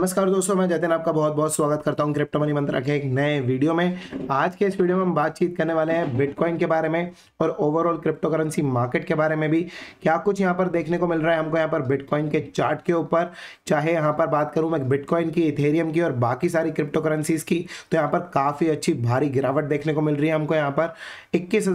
नमस्कार दोस्तों मैं जतिन आपका बहुत बहुत स्वागत करता हूं क्रिप्टो मनी मंत्रा के एक नए वीडियो में आज के इस वीडियो में हम बातचीत करने वाले हैं बिटकॉइन के बारे में और ओवरऑल क्रिप्टो करेंसी मार्केट के बारे में भी क्या कुछ यहां पर देखने को मिल रहा है हमको यहां पर बिटकॉइन के चार्ट के ऊपर चाहे यहाँ पर बात करूँ मैं बिटकॉइन की इथेरियम की और बाकी सारी क्रिप्टो करेंसीज की तो यहाँ पर काफ़ी अच्छी भारी गिरावट देखने को मिल रही है हमको यहाँ पर इक्कीस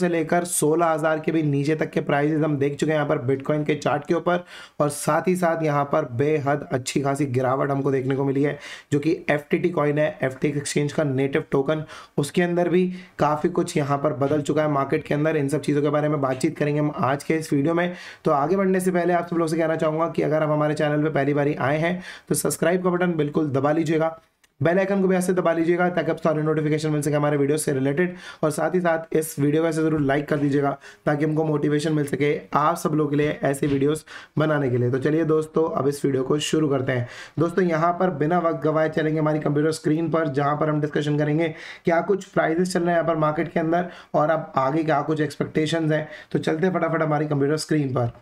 से लेकर सोलह के भी नीचे तक के प्राइजेज हम देख चुके हैं यहाँ पर बिटकॉइन के चार्ट के ऊपर और साथ ही साथ यहाँ पर बेहद अच्छी खासी गिरावट हमको देखने को मिली है जो कि एफ कॉइन है एफ एक्सचेंज का नेटिव टोकन उसके अंदर भी काफ़ी कुछ यहाँ पर बदल चुका है मार्केट के अंदर इन सब चीज़ों के बारे में बातचीत करेंगे हम आज के इस वीडियो में तो आगे बढ़ने से पहले आप सब लोग से कहना चाहूँगा कि अगर आप हमारे चैनल पर पहली बार आए हैं तो सब्सक्राइब का बटन बिल्कुल दबा लीजिएगा बेल आइकन को भी ऐसे दबा लीजिएगा ताकि आप सारे नोटिफिकेशन मिल सके हमारे वीडियो से रिलेटेड और साथ ही साथ इस वीडियो को ऐसे ज़रूर लाइक कर दीजिएगा ताकि हमको मोटिवेशन मिल सके आप सब लोग के लिए ऐसे वीडियोस बनाने के लिए तो चलिए दोस्तों अब इस वीडियो को शुरू करते हैं दोस्तों यहाँ पर बिना वक्त गवाए चलेंगे हमारी कंप्यूटर स्क्रीन पर जहाँ पर हम डिस्कशन करेंगे क्या कुछ प्राइजेस चल रहे हैं यहाँ पर मार्केट के अंदर और अब आगे क्या कुछ एक्सपेक्टेशन है तो चलते फटाफट हमारी कंप्यूटर स्क्रीन पर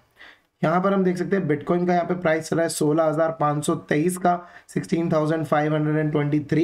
यहाँ पर हम देख सकते हैं बिटकॉइन का यहाँ पे प्राइस चल रहा है सोलह हज़ार पाँच सौ तेईस का sixteen thousand five hundred and twenty three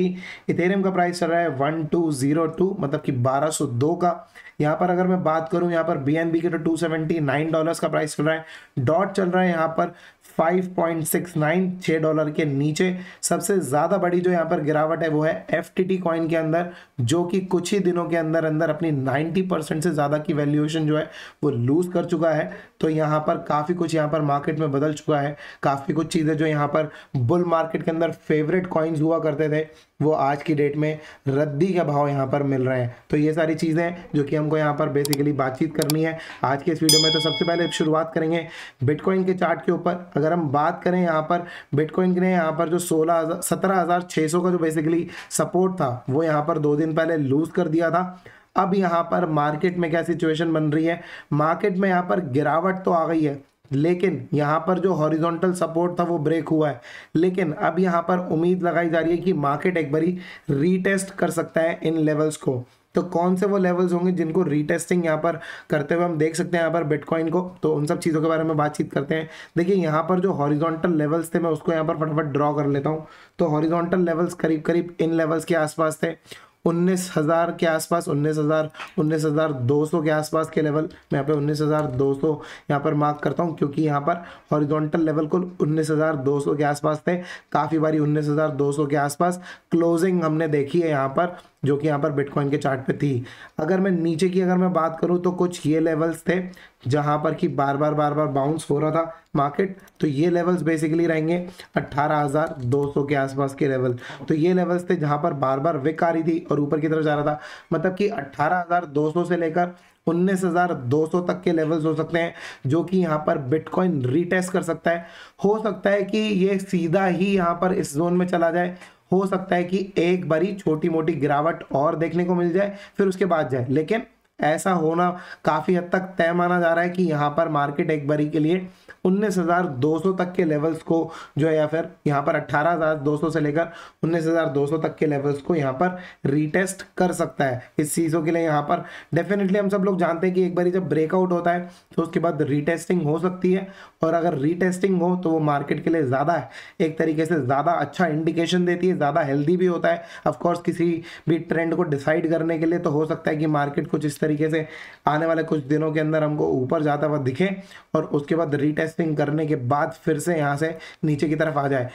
Ethereum का प्राइस चल रहा है वन टू जीरो टू मतलब कि बारह सौ दो का यहाँ पर अगर मैं बात करूँ यहाँ पर बी एन बी के तो टू सेवेंटी नाइन डॉलर्स का प्राइस चल रहा है डॉट चल रहा है यहाँ पर फाइव पॉइंट सिक्स नाइन छः डॉलर के नीचे सबसे ज़्यादा बड़ी जो यहाँ पर गिरावट है वो है एफ टी टी कॉइन के अंदर जो कि कुछ ही दिनों के अंदर अंदर अपनी नाइन्टी परसेंट से ज़्यादा की वैल्यूएशन जो है वो लूज़ कर चुका है तो यहाँ पर काफ़ी कुछ यहाँ पर मार्केट में बदल चुका है काफ़ी कुछ चीज़ें जो यहाँ पर बुल मार्केट के अंदर फेवरेट कॉइन्स हुआ करते थे वो आज की डेट में रद्दी का भाव यहाँ पर मिल रहे हैं तो ये सारी चीज़ें जो कि हमको यहाँ पर बेसिकली बातचीत करनी है आज के इस वीडियो में तो सबसे पहले शुरुआत करेंगे बिटकॉइन के चार्ट के ऊपर अगर हम बात करें यहाँ पर बिटकॉइन के यहाँ पर जो सोलह हज़ार सत्रह हज़ार छः सौ का जो बेसिकली सपोर्ट था वो यहाँ पर दो दिन पहले लूज़ कर दिया था अब यहाँ पर मार्केट में क्या सिचुएशन बन रही है मार्केट में यहाँ पर गिरावट तो आ गई है लेकिन यहाँ पर जो हॉरिजॉन्टल सपोर्ट था वो ब्रेक हुआ है लेकिन अब यहाँ पर उम्मीद लगाई जा रही है कि मार्केट एक बारी रीटेस्ट कर सकता है इन लेवल्स को तो कौन से वो लेवल्स होंगे जिनको रीटेस्टिंग यहाँ पर करते हुए हम देख सकते हैं यहाँ पर बिटकॉइन को तो उन सब चीज़ों के बारे में बातचीत करते हैं देखिए यहाँ पर जो हॉरिजॉन्टल लेवल्स थे मैं उसको यहाँ पर फटाफट ड्रॉ कर लेता हूँ तो हॉरिजॉन्टल लेवल्स करीब करीब इन लेवल्स के आसपास थे उन्नीस हज़ार के आसपास उन्नीस हज़ार उन्नीस हज़ार दो सौ के आसपास के लेवल मैं यहाँ पे उन्नीस हज़ार दो सौ यहाँ पर मार्क करता हूँ क्योंकि यहाँ पर हॉरिजॉन्टल लेवल कुल उन्नीस हज़ार दो सौ के आसपास थे काफ़ी बारी उन्नीस हज़ार दो सौ के आसपास क्लोजिंग हमने देखी है यहाँ पर जो कि यहाँ पर बिटकॉइन के चार्ट पे थी अगर मैं नीचे की अगर मैं बात करूँ तो कुछ ये लेवल्स थे जहाँ पर कि बार बार बार बार बाउंस हो रहा था मार्केट तो ये लेवल्स बेसिकली रहेंगे 18,200 के आसपास के लेवल तो ये लेवल्स थे जहाँ पर बार बार विक आ रही थी और ऊपर की तरफ जा रहा था मतलब कि अट्ठारह से लेकर उन्नीस तक के लेवल्स हो सकते हैं जो कि यहाँ पर बिटकॉइन रीटेस्ट कर सकता है हो सकता है कि ये सीधा ही यहाँ पर इस जोन में चला जाए हो सकता है कि एक बारी छोटी मोटी गिरावट और देखने को मिल जाए फिर उसके बाद जाए लेकिन ऐसा होना काफ़ी हद तक तय माना जा रहा है कि यहाँ पर मार्केट एक बारी के लिए उन्नीस हज़ार दो सौ तक के लेवल्स को जो है या फिर यहाँ पर अट्ठारह हज़ार दो सौ से लेकर उन्नीस हज़ार दो सौ तक के लेवल्स को यहाँ पर रीटेस्ट कर सकता है इस चीज़ों के लिए यहाँ पर डेफिनेटली हम सब लोग जानते हैं कि एक बार जब ब्रेकआउट होता है तो उसके बाद रीटेस्टिंग हो सकती है और अगर रीटेस्टिंग हो तो वो मार्केट के लिए ज़्यादा एक तरीके से ज़्यादा अच्छा इंडिकेशन देती है ज़्यादा हेल्दी भी होता है ऑफकोर्स किसी भी ट्रेंड को डिसाइड करने के लिए तो हो सकता है कि मार्केट कुछ इस तरीके से आने वाले कुछ दिनों के अंदर हमको ऊपर जाता हुआ दिखे और उसके बाद रीटेस्ट टेस्टिंग करने के बाद फिर से यहाँ से नीचे की तरफ आ जाए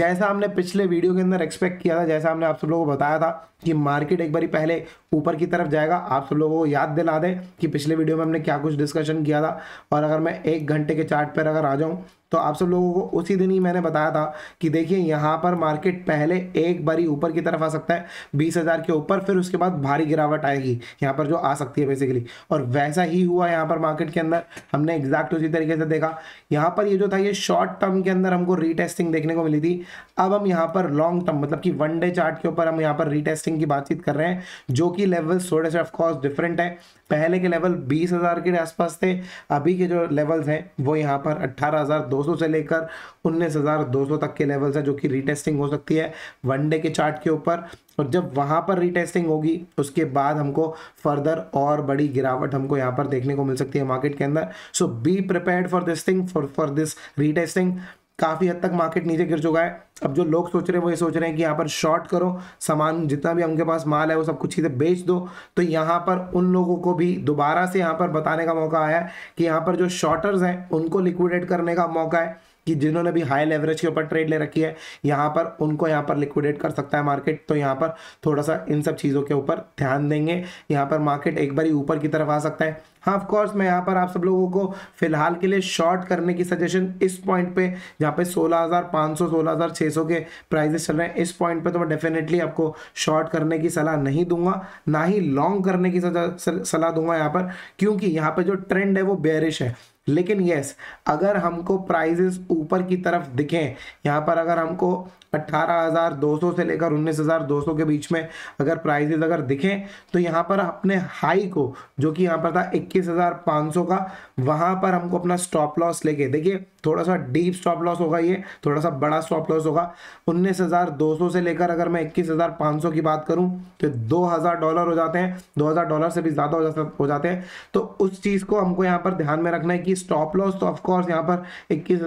जैसा हमने पिछले वीडियो के अंदर एक्सपेक्ट किया था जैसा हमने आप सब लोगों को बताया था कि मार्केट एक बार पहले ऊपर की तरफ जाएगा आप सब लोगों को याद दिला दें कि पिछले वीडियो में हमने क्या कुछ डिस्कशन किया था और अगर मैं एक घंटे के चार्ट पर अगर आ जाऊँ तो आप सब लोगों को उसी दिन ही मैंने बताया था कि देखिए यहाँ पर मार्केट पहले एक बारी ऊपर की तरफ आ सकता है बीस हज़ार के ऊपर फिर उसके बाद भारी गिरावट आएगी यहाँ पर जो आ सकती है बेसिकली और वैसा ही हुआ यहाँ पर मार्केट के अंदर हमने एग्जैक्ट उसी तरीके से देखा यहाँ पर ये जो था ये शॉर्ट टर्म के अंदर हमको रीटेस्टिंग देखने को मिली थी अब हम यहाँ पर लॉन्ग टर्म मतलब कि वन डे चार्ट के ऊपर हम यहाँ पर रीटेस्टिंग की बातचीत कर रहे हैं जो कि लेवल थोड़े से ऑफकोर्स डिफरेंट है पहले के लेवल बीस हज़ार के आसपास थे अभी के जो लेवल्स हैं वो यहाँ पर अट्ठारह हज़ार दो सौ से लेकर उन्नीस हज़ार दो सौ तक के लेवल्स हैं जो कि रीटेस्टिंग हो सकती है वनडे के चार्ट के ऊपर और जब वहाँ पर रीटेस्टिंग होगी उसके बाद हमको फर्दर और बड़ी गिरावट हमको यहाँ पर देखने को मिल सकती है मार्केट के अंदर so be prepare for this thing for for this retesting काफ़ी हद तक मार्केट नीचे गिर चुका है अब जो लोग सोच रहे हैं वो ये सोच रहे हैं कि यहाँ पर शॉर्ट करो सामान जितना भी उनके पास माल है वो सब कुछ चीज़ें बेच दो तो यहाँ पर उन लोगों को भी दोबारा से यहाँ पर बताने का मौका आया है कि यहाँ पर जो शॉर्टर्स हैं उनको लिक्विडेट करने का मौका है कि जिन्होंने भी हाई लेवरेज के ऊपर ट्रेड ले रखी है यहाँ पर उनको यहाँ पर लिक्विडेट कर सकता है मार्केट तो यहाँ पर थोड़ा सा इन सब चीज़ों के ऊपर ध्यान देंगे यहाँ पर मार्केट एक बार ही ऊपर की तरफ आ सकता है हाँ ऑफकोर्स मैं यहाँ पर आप सब लोगों को फिलहाल के लिए शॉर्ट करने की सजेशन इस पॉइंट पे जहाँ पे 16,500 16,600 के प्राइजेस चल रहे हैं इस पॉइंट पे तो मैं डेफिनेटली आपको शॉर्ट करने की सलाह नहीं दूंगा ना ही लॉन्ग करने की सलाह दूंगा यहाँ पर क्योंकि यहाँ पे जो ट्रेंड है वो बेरिश है लेकिन यस अगर हमको प्राइजेस ऊपर की तरफ दिखें यहाँ पर अगर हमको 18,200 से लेकर 19,200 के बीच में अगर प्राइजेस अगर दिखें तो यहाँ पर अपने हाई को जो कि यहाँ पर था 21,500 का वहाँ पर हमको अपना स्टॉप लॉस लेके देखिए थोड़ा सा डीप स्टॉप लॉस होगा ये थोड़ा सा बड़ा स्टॉप लॉस होगा 19,200 से लेकर अगर मैं 21,500 की बात करूं तो 2,000 डॉलर हो जाते हैं 2,000 डॉलर से भी ज़्यादा हो जाते हैं तो उस चीज़ को हमको यहाँ पर ध्यान में रखना है कि रहेगी स्टॉप लॉस तो ऑफकोर्स यहाँ पर इक्कीस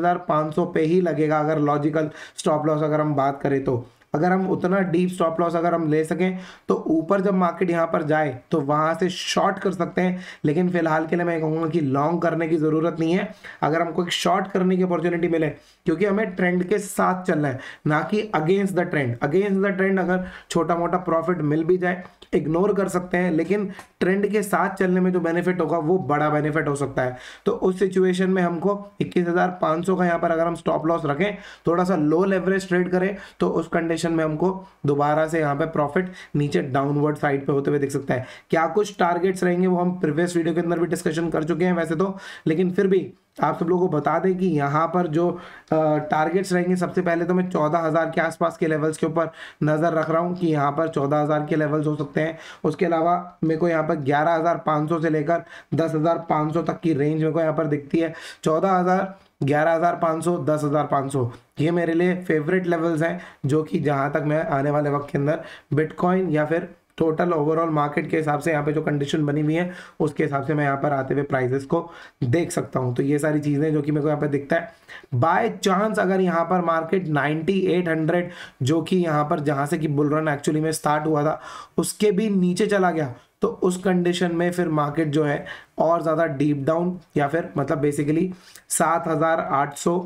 पे ही लगेगा अगर लॉजिकल स्टॉप लॉस अगर हम बात करें तो अगर हम उतना डीप स्टॉप लॉस अगर हम ले सकें तो ऊपर जब मार्केट यहाँ पर जाए तो वहाँ से शॉर्ट कर सकते हैं लेकिन फिलहाल के लिए मैं कहूँगा कि लॉन्ग करने की ज़रूरत नहीं है अगर हमको एक शॉर्ट करने की अपॉर्चुनिटी मिले क्योंकि हमें ट्रेंड के साथ चलना है ना कि against the trend against the trend अगर छोटा मोटा प्रॉफिट मिल भी जाए इग्नोर कर सकते हैं लेकिन ट्रेंड के साथ चलने में जो बेनिफिट होगा वो बड़ा बेनिफिट हो सकता है तो उस सिचुएशन में हमको 21,500 का यहाँ पर अगर हम स्टॉप लॉस रखें थोड़ा सा लो लेवरेज ट्रेड करें तो उस कंडीशन सेक्शन में हमको दोबारा से यहाँ पे प्रॉफिट नीचे डाउनवर्ड साइड पे होते हुए देख सकता है क्या कुछ टारगेट्स रहेंगे वो हम प्रीवियस वीडियो के अंदर भी डिस्कशन कर चुके हैं वैसे तो लेकिन फिर भी आप सब लोगों को बता दें कि यहाँ पर जो टारगेट्स रहेंगे सबसे पहले तो मैं चौदह हज़ार के आसपास के लेवल्स के ऊपर नज़र रख रहा हूँ कि यहाँ पर चौदह हज़ार के लेवल्स हो सकते हैं उसके अलावा मेरे को यहाँ पर ग्यारह हज़ार पाँच सौ से लेकर दस हज़ार पाँच सौ तक की रेंज मेरे को यहाँ पर दिखती है चौदह हज़ार ग्यारह हज़ार पाँच सौ दस हज़ार पाँच सौ ये मेरे लिए फेवरेट लेवल्स हैं जो कि जहाँ तक मैं आने वाले वक्त के अंदर बिटकॉइन या फिर टोटल ओवरऑल मार्केट के हिसाब से यहाँ पे जो कंडीशन बनी हुई है उसके हिसाब से मैं यहाँ पर आते हुए प्राइसेस को देख सकता हूँ तो ये सारी चीज़ें जो कि मेरे को यहाँ पे दिखता है बाय चांस अगर यहाँ पर मार्केट 9800 जो कि यहाँ पर जहाँ से कि बुल रन एक्चुअली में स्टार्ट हुआ था उसके भी नीचे चला गया तो उस कंडीशन में फिर मार्केट जो है और ज़्यादा डीप डाउन या फिर मतलब बेसिकली सात हज़ार आठ सौ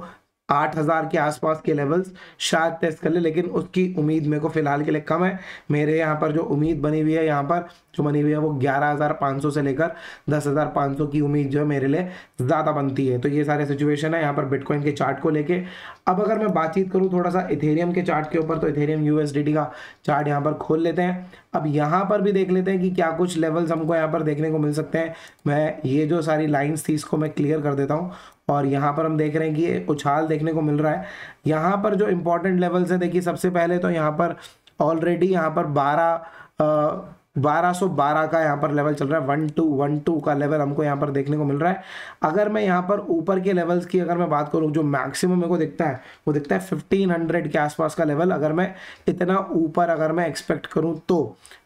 आठ हज़ार के आसपास के लेवल्स शायद टेस्ट कर ले लेकिन उसकी उम्मीद मेरे को फ़िलहाल के लिए कम है मेरे यहाँ पर जो उम्मीद बनी हुई है यहाँ पर जो बनी हुई है वो ग्यारह हज़ार पाँच सौ से लेकर दस हज़ार पाँच सौ की उम्मीद जो है मेरे लिए ज़्यादा बनती है तो ये सारे सिचुएशन है यहाँ पर बिटकॉइन के चार्ट को लेके अब अगर मैं बातचीत करूँ थोड़ा सा इथेरियम के चार्ट के ऊपर तो इथेरियम यू का चार्ट यहाँ पर खोल लेते हैं अब यहाँ पर भी देख लेते हैं कि क्या कुछ लेवल्स हमको यहाँ पर देखने को मिल सकते हैं मैं ये जो सारी लाइंस थी इसको मैं क्लियर कर देता हूँ और यहाँ पर हम देख रहे हैं कि ये उछाल देखने को मिल रहा है यहाँ पर जो इम्पोर्टेंट लेवल्स है देखिए सबसे पहले तो यहाँ पर ऑलरेडी यहाँ पर बारह 1212 का यहाँ पर लेवल चल रहा है वन टू वन टू का लेवल हमको यहाँ पर देखने को मिल रहा है अगर मैं यहाँ पर ऊपर के लेवल्स की अगर मैं बात करूँ जो मैक्सिमम मेरे को दिखता है वो दिखता है 1500 के आसपास का लेवल अगर मैं इतना ऊपर अगर मैं एक्सपेक्ट करूँ तो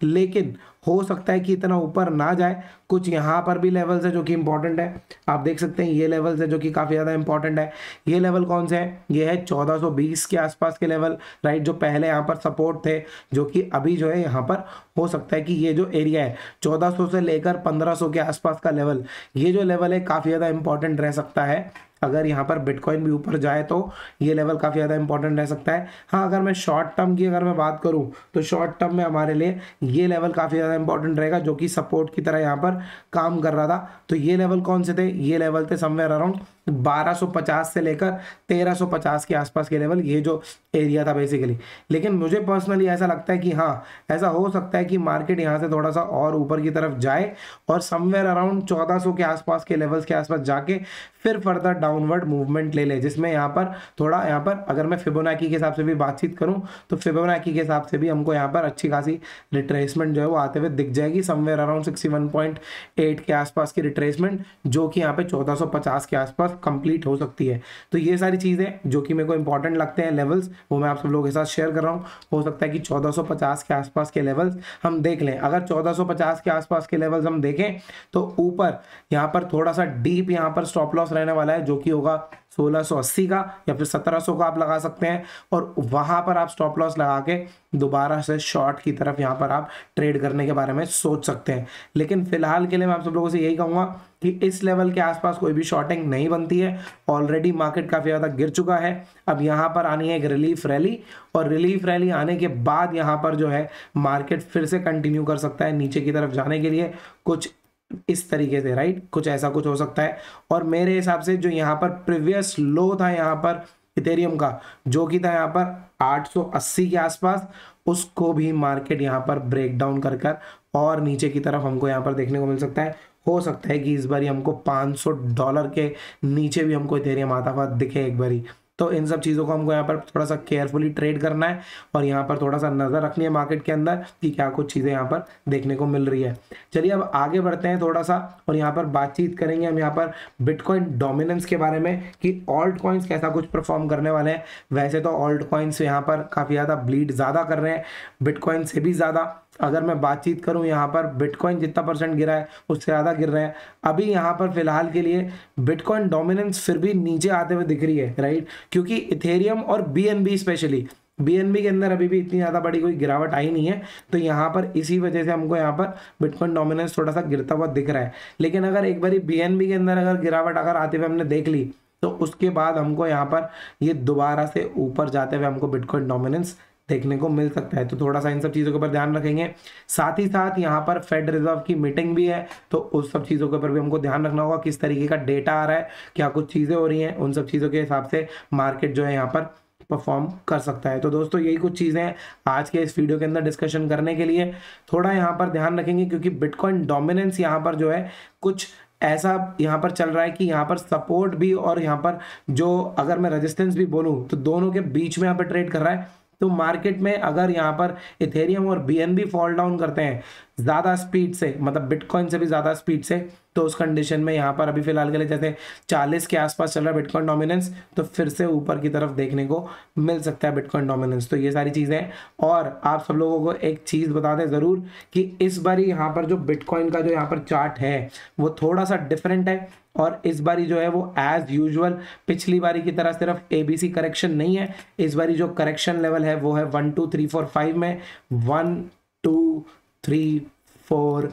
लेकिन हो सकता है कि इतना ऊपर ना जाए कुछ यहाँ पर भी लेवल्स है जो कि इंपॉर्टेंट है आप देख सकते हैं ये लेवल्स है जो कि काफ़ी ज़्यादा इंपॉर्टेंट है ये लेवल कौन से है ये है 1420 के आसपास के लेवल राइट जो पहले यहाँ पर सपोर्ट थे जो कि अभी जो है यहाँ पर हो सकता है कि ये जो एरिया है 1400 से लेकर 1500 के आसपास का लेवल ये जो लेवल है काफ़ी ज़्यादा इंपॉर्टेंट रह सकता है अगर यहाँ पर बिटकॉइन भी ऊपर जाए तो ये लेवल काफ़ी ज़्यादा इंपॉर्टेंट रह सकता है हाँ अगर मैं शॉर्ट टर्म की अगर मैं बात करूँ तो शॉर्ट टर्म में हमारे लिए ये लेवल काफ़ी ज़्यादा इंपॉर्टेंट रहेगा जो कि सपोर्ट की तरह यहाँ पर काम कर रहा था तो ये लेवल कौन से थे ये लेवल थे समवेयर अराउंड 1250 से लेकर 1350 के आसपास के लेवल ये जो एरिया था बेसिकली लेकिन मुझे पर्सनली ऐसा लगता है कि हाँ ऐसा हो सकता है कि मार्केट यहाँ से थोड़ा सा और ऊपर की तरफ जाए और समवेयर अराउंड 1400 के आसपास के लेवल्स के आसपास जाके फिर फर्दर डाउनवर्ड मूवमेंट ले ले जिसमें यहाँ पर थोड़ा यहाँ पर अगर मैं फिबोनाकी के हिसाब से भी बातचीत करूँ तो फिबोनाकी के हिसाब से भी हमको यहाँ पर अच्छी खासी रिट्रेसमेंट जो है वो आते हुए दिख जाएगी समवेयर अराउंड सिक्सटी के आसपास की रिट्रेसमेंट जो कि यहाँ पर चौदह के आसपास और कंप्लीट हो सकती है तो ये सारी चीज़ें जो कि मेरे को इंपॉर्टेंट लगते हैं लेवल्स वो मैं आप सब लोगों के साथ शेयर कर रहा हूँ हो सकता है कि 1450 के आसपास के लेवल्स हम देख लें अगर 1450 के आसपास के लेवल्स हम देखें तो ऊपर यहाँ पर थोड़ा सा डीप यहाँ पर स्टॉप लॉस रहने वाला है जो कि होगा 1680 का या फिर 1700 का आप लगा सकते हैं और वहां पर आप स्टॉप लॉस लगा के दोबारा से शॉर्ट की तरफ यहाँ पर आप ट्रेड करने के बारे में सोच सकते हैं लेकिन फिलहाल के लिए मैं आप सब लोगों से यही कहूंगा कि इस लेवल के आसपास कोई भी शॉर्टिंग नहीं बनती है ऑलरेडी मार्केट काफ़ी ज़्यादा गिर चुका है अब यहाँ पर आनी है एक रिलीफ रैली और रिलीफ रैली आने के बाद यहाँ पर जो है मार्केट फिर से कंटिन्यू कर सकता है नीचे की तरफ जाने के लिए कुछ इस तरीके से राइट कुछ ऐसा कुछ हो सकता है और मेरे हिसाब से जो यहाँ पर प्रीवियस लो था यहाँ पर इथेरियम का जो कि था यहाँ पर 880 के आसपास उसको भी मार्केट यहाँ पर ब्रेक डाउन कर कर और नीचे की तरफ हमको यहाँ पर देखने को मिल सकता है हो सकता है कि इस बार हमको 500 डॉलर के नीचे भी हमको इथेरियम आता हुआ दिखे एक बारी तो इन सब चीज़ों को हमको यहाँ पर थोड़ा सा केयरफुली ट्रेड करना है और यहाँ पर थोड़ा सा नज़र रखनी है मार्केट के अंदर कि क्या कुछ चीज़ें यहाँ पर देखने को मिल रही है चलिए अब आगे बढ़ते हैं थोड़ा सा और यहाँ पर बातचीत करेंगे हम यहाँ पर बिटकॉइन डोमिनेंस के बारे में कि ऑल्ट कॉइन्स कैसा कुछ परफॉर्म करने वाले हैं वैसे तो ऑल्ट कॉइन्स यहाँ पर काफ़ी ज़्यादा ब्लीड ज़्यादा कर रहे हैं बिटकॉइन से भी ज़्यादा अगर मैं बातचीत करूं यहाँ पर बिटकॉइन जितना परसेंट गिरा है उससे ज़्यादा गिर रहे हैं अभी यहाँ पर फिलहाल के लिए बिटकॉइन डोमिनेंस फिर भी नीचे आते हुए दिख रही है राइट क्योंकि इथेरियम और बी स्पेशली बी के अंदर अभी भी इतनी ज़्यादा बड़ी कोई गिरावट आई नहीं है तो यहाँ पर इसी वजह से हमको यहाँ पर बिटकॉइन डोमिनेंस थोड़ा सा गिरता हुआ दिख रहा है लेकिन अगर एक बार बी के अंदर अगर गिरावट अगर आते हुए हमने देख ली तो उसके बाद हमको यहाँ पर ये दोबारा से ऊपर जाते हुए हमको बिटकॉइन डोमिनेंस देखने को मिल सकता है तो थोड़ा सा इन सब चीज़ों के ऊपर ध्यान रखेंगे साथ ही साथ यहाँ पर फेड रिजर्व की मीटिंग भी है तो उस सब चीज़ों के ऊपर भी हमको ध्यान रखना होगा किस तरीके का डेटा आ रहा है क्या कुछ चीज़ें हो रही हैं उन सब चीज़ों के हिसाब से मार्केट जो है यहाँ पर परफॉर्म कर सकता है तो दोस्तों यही कुछ चीज़ें हैं आज के इस वीडियो के अंदर डिस्कशन करने के लिए थोड़ा यहाँ पर ध्यान रखेंगे क्योंकि बिटकॉइन डोमिनेंस यहाँ पर जो है कुछ ऐसा यहाँ पर चल रहा है कि यहाँ पर सपोर्ट भी और यहाँ पर जो अगर मैं रेजिस्टेंस भी बोलूँ तो दोनों के बीच में यहाँ पर ट्रेड कर रहा है तो मार्केट में अगर यहाँ पर इथेरियम और बी फॉल डाउन करते हैं ज़्यादा स्पीड से मतलब बिटकॉइन से भी ज़्यादा स्पीड से तो उस कंडीशन में यहाँ पर अभी फिलहाल के लिए जैसे 40 के आसपास चल रहा है बिटकॉइन डोमिनेंस तो फिर से ऊपर की तरफ देखने को मिल सकता है बिटकॉइन डोमिनेंस तो ये सारी चीज़ें हैं और आप सब लोगों को एक चीज़ बता दें ज़रूर कि इस बार यहाँ पर जो बिटकॉइन का जो यहाँ पर चार्ट है वो थोड़ा सा डिफरेंट है और इस बारी जो है वो एज यूजल पिछली बारी की तरह सिर्फ ए बी सी करेक्शन नहीं है इस बारी जो करेक्शन लेवल है वो है one two three four five में one two three four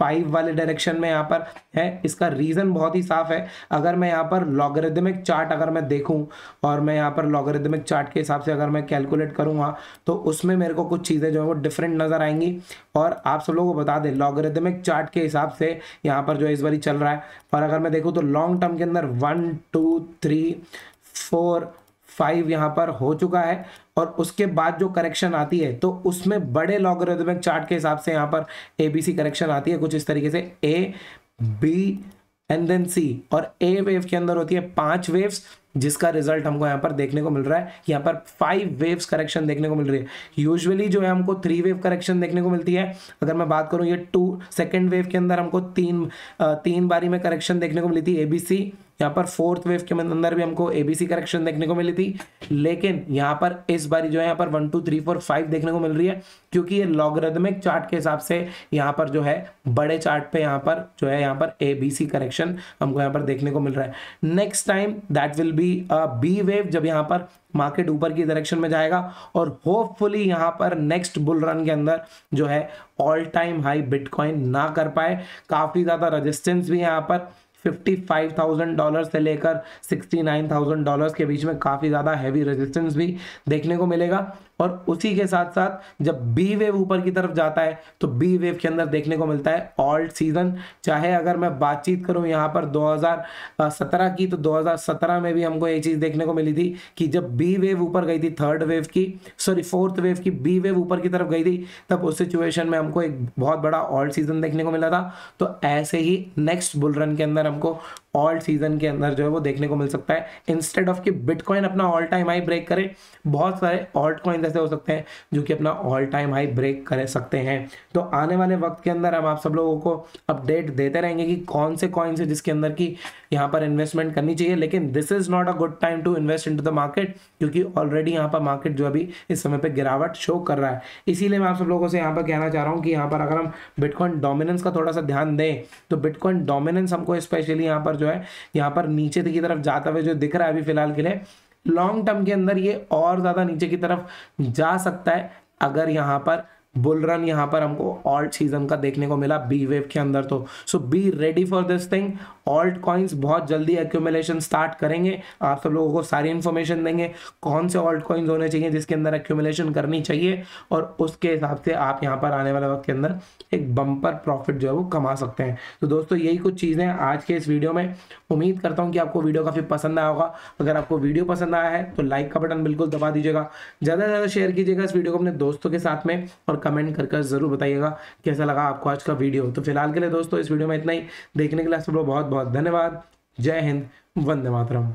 five वाले डायरेक्शन में यहाँ पर है इसका रीज़न बहुत ही साफ है अगर मैं यहाँ पर लॉगरिदमिक चार्ट अगर मैं देखूँ और मैं यहाँ पर लॉगरिदमिक चार्ट के हिसाब से अगर मैं कैलकुलेट करूँगा तो उसमें मेरे को कुछ चीज़ें जो है वो डिफरेंट नज़र आएंगी और आप सब लोगों को बता दें लॉगरिदमिक चार्ट के हिसाब से यहाँ पर जो इस बारी चल रहा है और अगर मैं देखूँ तो लॉन्ग टर्म के अंदर one two three four five यहाँ पर हो चुका है और उसके बाद जो करेक्शन आती है तो उसमें बड़े लॉगरिदमिक चार्ट के हिसाब से यहाँ पर ए बी सी करेक्शन आती है कुछ इस तरीके से A B and then C और ए वेव के अंदर होती है पांच वेव्स जिसका रिजल्ट हमको यहाँ पर देखने को मिल रहा है यहाँ पर फाइव वेव्स करेक्शन देखने को मिल रही है यूजुअली जो है हमको थ्री वेव करेक्शन देखने को मिलती है अगर मैं बात करूँ ये टू सेकेंड वेव के अंदर हमको तीन तीन बारी में करेक्शन देखने को मिली थी ए बी सी यहाँ पर फोर्थ वेव के अंदर भी हमको एबीसी करेक्शन देखने को मिली थी लेकिन यहाँ पर इस बार जो है यहाँ पर one two three four five देखने को मिल रही है क्योंकि ये लॉगरिदमिक चार्ट के हिसाब से यहाँ पर जो है बड़े चार्ट पे यहाँ पर जो है यहाँ पर ए करेक्शन हमको यहाँ पर देखने को मिल रहा है next time that will be B wave जब यहाँ पर मार्केट ऊपर की डायरेक्शन में जाएगा और होपफुली यहाँ पर नेक्स्ट बुल रन के अंदर जो है ऑल टाइम हाई बिटकॉइन ना कर पाए काफ़ी ज़्यादा रजिस्टेंस भी यहाँ पर 55,000 डॉलर से लेकर 69,000 डॉलर्स के बीच में काफ़ी ज़्यादा हैवी रेजिस्टेंस भी देखने को मिलेगा और उसी के साथ साथ जब बी वेव ऊपर की तरफ जाता है तो बी वेव के अंदर देखने को मिलता है ऑल्ट सीजन चाहे अगर मैं बातचीत करूं यहाँ पर 2017 की तो 2017 में भी हमको ये चीज़ देखने को मिली थी कि जब बी वेव ऊपर गई थी थर्ड वेव की सॉरी फोर्थ वेव की बी वेव ऊपर की तरफ गई थी तब उस सिचुएशन में हमको एक बहुत बड़ा ऑल्ट सीजन देखने को मिला था तो ऐसे ही नेक्स्ट बुलरन के अंदर हमको ऑल सीजन के अंदर जो है वो देखने को मिल सकता है इंस्टेड ऑफ कि बिटकॉइन अपना ऑल टाइम हाई ब्रेक करे बहुत सारे ऑल्ट कॉइन ऐसे हो सकते हैं जो कि अपना ऑल टाइम हाई ब्रेक कर सकते हैं तो आने वाले वक्त के अंदर हम आप सब लोगों को अपडेट देते रहेंगे कि कौन से कॉइन्स है जिसके अंदर की यहाँ पर इन्वेस्टमेंट करनी चाहिए लेकिन this is not a good time to invest in the market क्योंकि ऑलरेडी यहाँ पर मार्केट जो अभी इस समय पर गिरावट शो कर रहा है इसीलिए मैं आप सब लोगों से यहाँ पर कहना चाह रहा हूँ कि यहाँ पर अगर हम बिटकॉइन डोमिनेंस का थोड़ा सा ध्यान दें तो बिटकॉइन डोमिनेंस हमको स्पेशली यहाँ पर जो है यहाँ पर नीचे की तरफ जाता हुआ जो दिख रहा है अभी फिलहाल के लिए लॉन्ग टर्म के अंदर ये और ज़्यादा नीचे की तरफ जा सकता है अगर यहाँ पर बुल रन यहाँ पर हमको ऑल्ट सीजन का देखने को मिला बी वेव के अंदर तो so be ready for this thing alt coins बहुत जल्दी एक्यूमुलेशन स्टार्ट करेंगे आप सब लोगों को सारी इन्फॉर्मेशन देंगे कौन से ऑल्ट कॉइन्स होने चाहिए जिसके अंदर एक्यूमुलेशन करनी चाहिए और उसके हिसाब से आप यहाँ पर आने वाले वक्त के अंदर एक बम्पर प्रॉफिट जो है वो कमा सकते हैं तो दोस्तों यही कुछ चीज़ें आज के इस वीडियो में उम्मीद करता हूँ कि आपको वीडियो काफ़ी पसंद आया होगा अगर आपको वीडियो पसंद आया है तो लाइक का बटन बिल्कुल दबा दीजिएगा ज़्यादा से ज़्यादा शेयर कीजिएगा इस वीडियो को अपने दोस्तों के साथ में और कमेंट कर कर ज़रूर बताइएगा कैसा लगा आपको आज का वीडियो तो फिलहाल के लिए दोस्तों इस वीडियो में इतना ही देखने के लिए आप सब लोग बहुत बहुत बहुत धन्यवाद जय हिंद वंदे मातरम